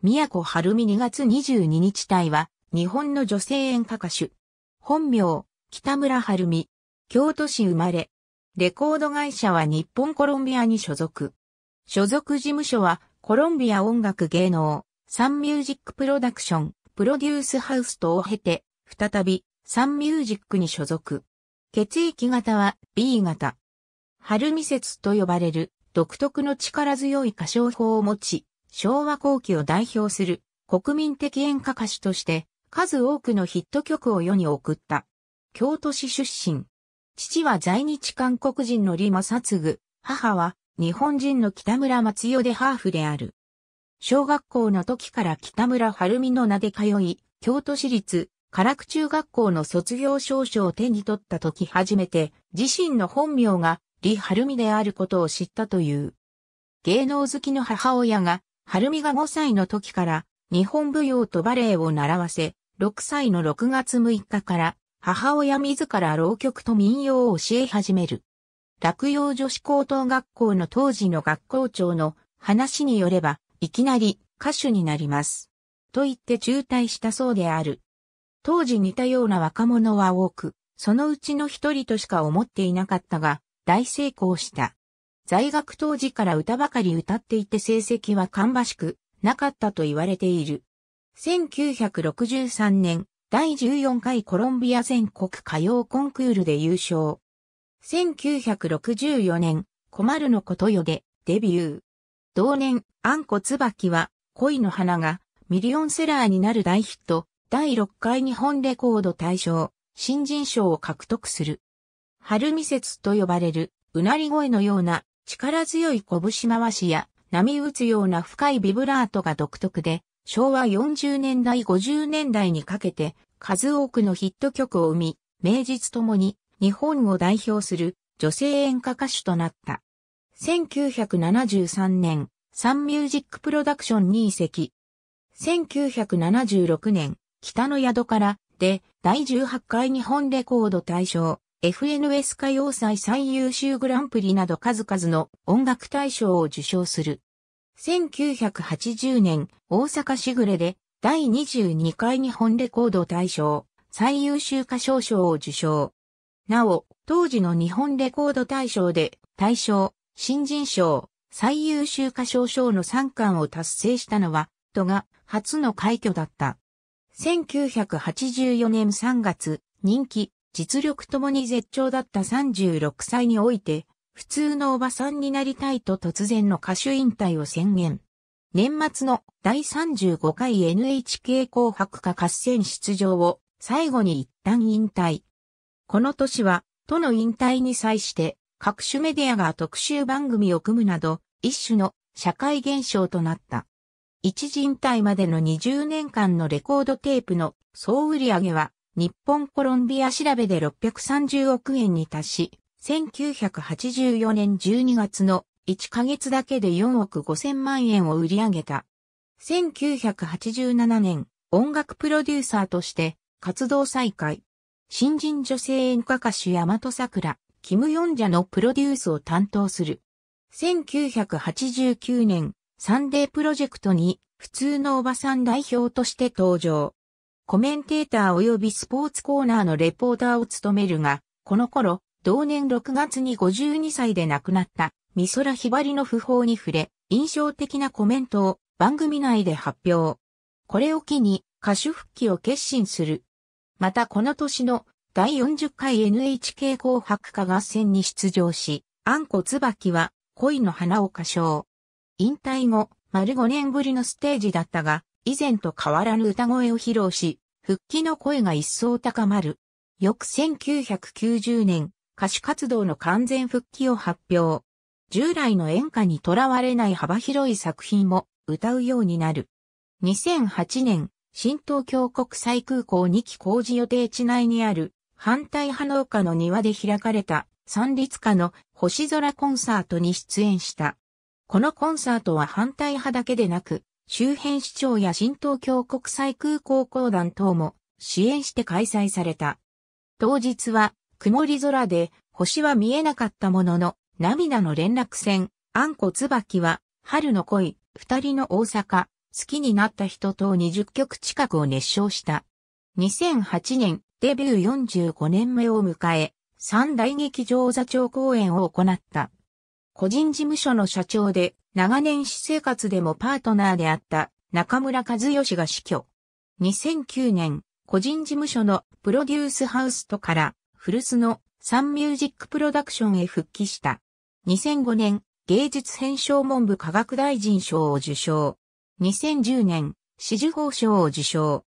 宮古春美2月22日隊は、日本の女性演歌歌手。本名、北村春美。京都市生まれ。レコード会社は日本コロンビアに所属。所属事務所は、コロンビア音楽芸能、サンミュージックプロダクション、プロデュースハウス等を経て、再び、サンミュージックに所属。血液型は B 型。春美説と呼ばれる独特の力強い歌唱法を持ち、昭和後期を代表する国民的演歌歌手として数多くのヒット曲を世に送った。京都市出身。父は在日韓国人の李正嗣、母は日本人の北村松代でハーフである。小学校の時から北村晴美の名で通い、京都市立唐久中学校の卒業証書を手に取った時初めて自身の本名が李晴美であることを知ったという。芸能好きの母親が春美が5歳の時から日本舞踊とバレエを習わせ、6歳の6月6日から母親自ら浪曲と民謡を教え始める。落葉女子高等学校の当時の学校長の話によれば、いきなり歌手になります。と言って中退したそうである。当時似たような若者は多く、そのうちの一人としか思っていなかったが、大成功した。在学当時から歌ばかり歌っていて成績は芳しくなかったと言われている。1963年、第14回コロンビア全国歌謡コンクールで優勝。1964年、困るのことよでデビュー。同年、あんこ椿は恋の花がミリオンセラーになる大ヒット、第6回日本レコード大賞、新人賞を獲得する。春見節と呼ばれる、うなり声のような力強い拳回しや波打つような深いビブラートが独特で、昭和40年代50年代にかけて数多くのヒット曲を生み、名実ともに日本を代表する女性演歌歌手となった。1973年、サンミュージックプロダクションに移籍。1976年、北の宿からで第18回日本レコード大賞、FNS 歌謡祭最優秀グランプリなど数々の音楽大賞を受賞する。1980年、大阪しぐれで第22回日本レコード大賞最優秀歌唱賞を受賞。なお、当時の日本レコード大賞で大賞、新人賞、最優秀歌唱賞の3冠を達成したのは、都が初の快挙だった。1984年3月、人気、実力ともに絶頂だった36歳において、普通のおばさんになりたいと突然の歌手引退を宣言。年末の第35回 NHK 紅白歌合戦出場を最後に一旦引退。この年は、都の引退に際して各種メディアが特集番組を組むなど、一種の社会現象となった。一人体までの20年間のレコードテープの総売上は日本コロンビア調べで630億円に達し、1984年12月の1ヶ月だけで4億5 0 0 0万円を売り上げた。1987年、音楽プロデューサーとして活動再開。新人女性演歌歌手大和桜、キムヨンジャのプロデュースを担当する。1989年、サンデープロジェクトに普通のおばさん代表として登場。コメンテーター及びスポーツコーナーのレポーターを務めるが、この頃、同年6月に52歳で亡くなった美空ひばりの訃報に触れ、印象的なコメントを番組内で発表。これを機に歌手復帰を決心する。またこの年の第40回 NHK 紅白歌合戦に出場し、あんこ椿は恋の花を歌唱。引退後、丸5年ぶりのステージだったが、以前と変わらぬ歌声を披露し、復帰の声が一層高まる。翌1990年、歌手活動の完全復帰を発表。従来の演歌にとらわれない幅広い作品も歌うようになる。2008年、新東京国際空港2期工事予定地内にある反対派農家の庭で開かれた三立家の星空コンサートに出演した。このコンサートは反対派だけでなく、周辺市長や新東京国際空港公団等も支援して開催された。当日は曇り空で星は見えなかったものの涙の連絡船、あんこ椿は春の恋、二人の大阪、好きになった人等20曲近くを熱唱した。2008年デビュー45年目を迎え、三大劇場座長公演を行った。個人事務所の社長で、長年私生活でもパートナーであった中村和義が死去。2009年、個人事務所のプロデュースハウスとから古巣のサンミュージックプロダクションへ復帰した。2005年、芸術編集文部科学大臣賞を受賞。2010年、紫綬褒賞を受賞。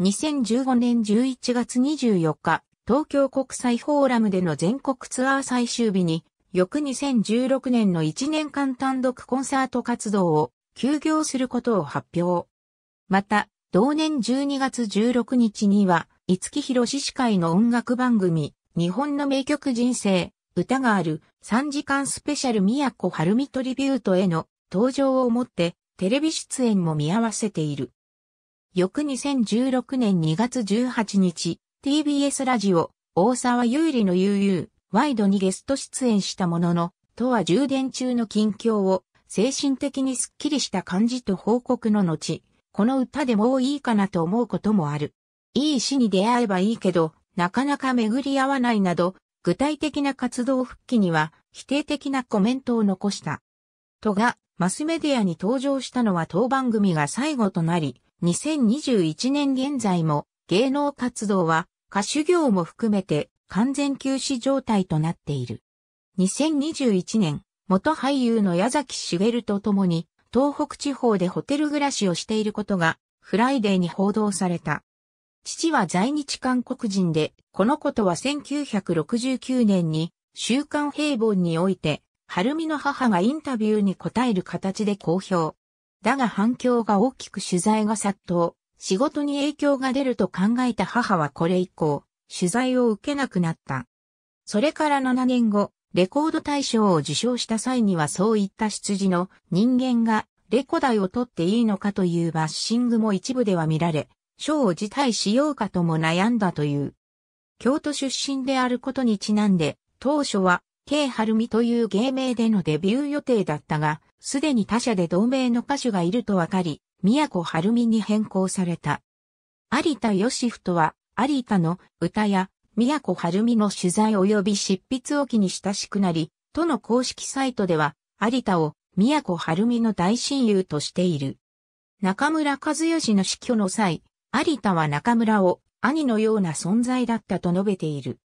2015年11月24日、東京国際フォーラムでの全国ツアー最終日に、翌2016年の1年間単独コンサート活動を休業することを発表。また、同年12月16日には、五木博士司会の音楽番組、日本の名曲人生、歌がある3時間スペシャル宮古晴美トリビュートへの登場をもってテレビ出演も見合わせている。翌2016年2月18日、TBS ラジオ、大沢優里の悠々、ワイドにゲスト出演したものの、とは充電中の近況を精神的にスッキリした感じと報告の後、この歌でもういいかなと思うこともある。いい詩に出会えばいいけど、なかなか巡り合わないなど、具体的な活動復帰には否定的なコメントを残した。とがマスメディアに登場したのは当番組が最後となり、2021年現在も芸能活動は歌手業も含めて完全休止状態となっている。2021年、元俳優の矢崎茂と共に、東北地方でホテル暮らしをしていることが、フライデーに報道された。父は在日韓国人で、このことは1969年に、週刊平凡において、晴美の母がインタビューに答える形で公表。だが反響が大きく取材が殺到、仕事に影響が出ると考えた母はこれ以降、取材を受けなくなった。それから7年後、レコード大賞を受賞した際にはそういった羊の人間がレコ大を取っていいのかというバッシングも一部では見られ、賞を辞退しようかとも悩んだという。京都出身であることにちなんで、当初は、K 春美という芸名でのデビュー予定だったが、すでに他社で同名の歌手がいるとわかり、宮古春美に変更された。有田義とは、有田の歌や宮古晴美の取材及び執筆を機に親しくなり、都の公式サイトでは有田を宮古晴美の大親友としている。中村和義の死去の際、有田は中村を兄のような存在だったと述べている。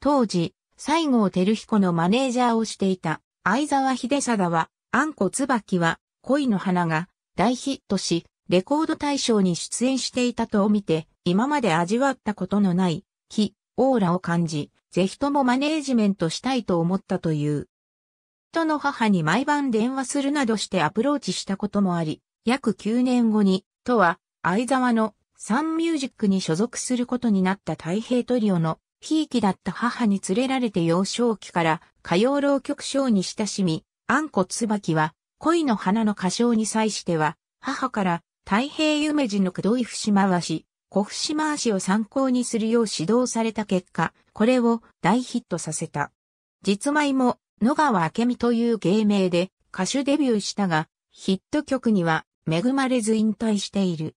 当時、西郷輝彦のマネージャーをしていた相沢秀貞は、あんこ椿は恋の花が大ヒットし、レコード大賞に出演していたと見て、今まで味わったことのない、気、オーラを感じ、ぜひともマネージメントしたいと思ったという。人の母に毎晩電話するなどしてアプローチしたこともあり、約9年後に、とは、相沢のサンミュージックに所属することになった太平トリオの、ひいきだった母に連れられて幼少期から歌謡浪曲賞に親しみ、あんこ椿は恋の花の歌唱に際しては、母から太平夢二のくどい節回し、小フ回しを参考にするよう指導された結果、これを大ヒットさせた。実前も野川明美という芸名で歌手デビューしたが、ヒット曲には恵まれず引退している。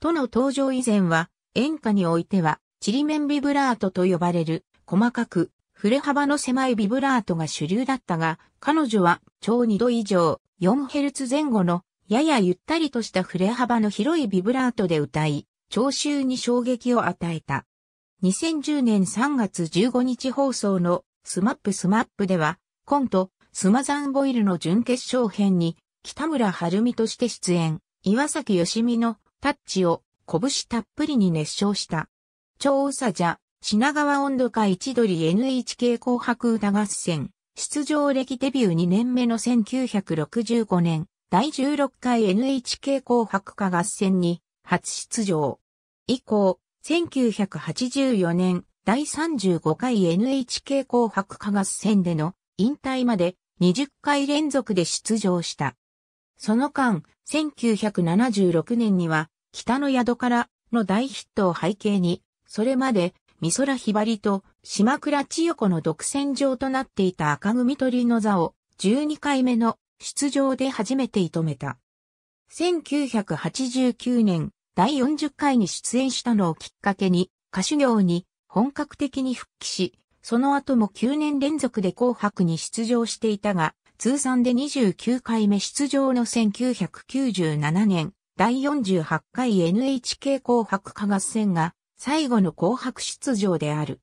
との登場以前は演歌においてはちりめんビブラートと呼ばれる細かく振れ幅の狭いビブラートが主流だったが、彼女は超2度以上 4Hz 前後のややゆったりとした振れ幅の広いビブラートで歌い、聴衆に衝撃を与えた。2010年3月15日放送のスマップスマップでは、コント、スマザンボイルの準決勝編に、北村晴美として出演、岩崎よしみのタッチを拳たっぷりに熱唱した。超さじゃ、品川温度化一鳥 NHK 紅白歌合戦、出場歴デビュー2年目の1965年、第16回 NHK 紅白歌合戦に初出場。以降、1984年第35回 NHK 紅白歌合戦での引退まで20回連続で出場した。その間、1976年には、北の宿からの大ヒットを背景に、それまで、美空ひばりと島倉千代子の独占状となっていた赤組鳥の座を12回目の出場で初めて射止めた。1989年、第40回に出演したのをきっかけに、歌手業に本格的に復帰し、その後も9年連続で紅白に出場していたが、通算で29回目出場の1997年、第48回 NHK 紅白歌合戦が最後の紅白出場である。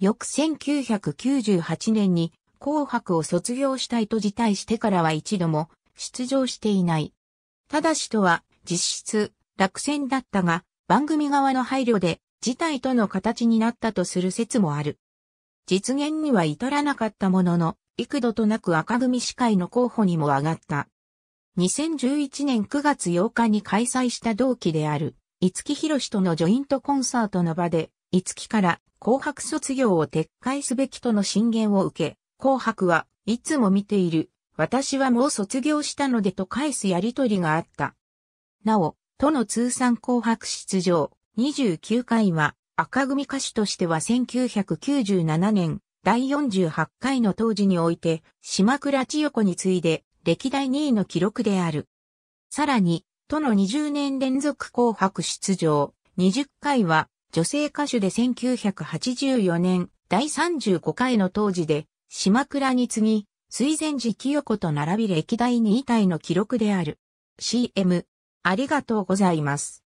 翌1998年に紅白を卒業したいと辞退してからは一度も出場していない。ただしとは実質落選だったが、番組側の配慮で、事態との形になったとする説もある。実現には至らなかったものの、幾度となく赤組司会の候補にも上がった。2011年9月8日に開催した同期である、五木博士とのジョイントコンサートの場で、五木から紅白卒業を撤回すべきとの進言を受け、紅白はいつも見ている、私はもう卒業したのでと返すやりとりがあった。なお、との通算紅白出場29回は赤組歌手としては1997年第48回の当時において島倉千代子に次いで歴代2位の記録である。さらに、との20年連続紅白出場20回は女性歌手で1984年第35回の当時で島倉に次ぎ水前寺清子と並び歴代2位体の記録である。CM ありがとうございます。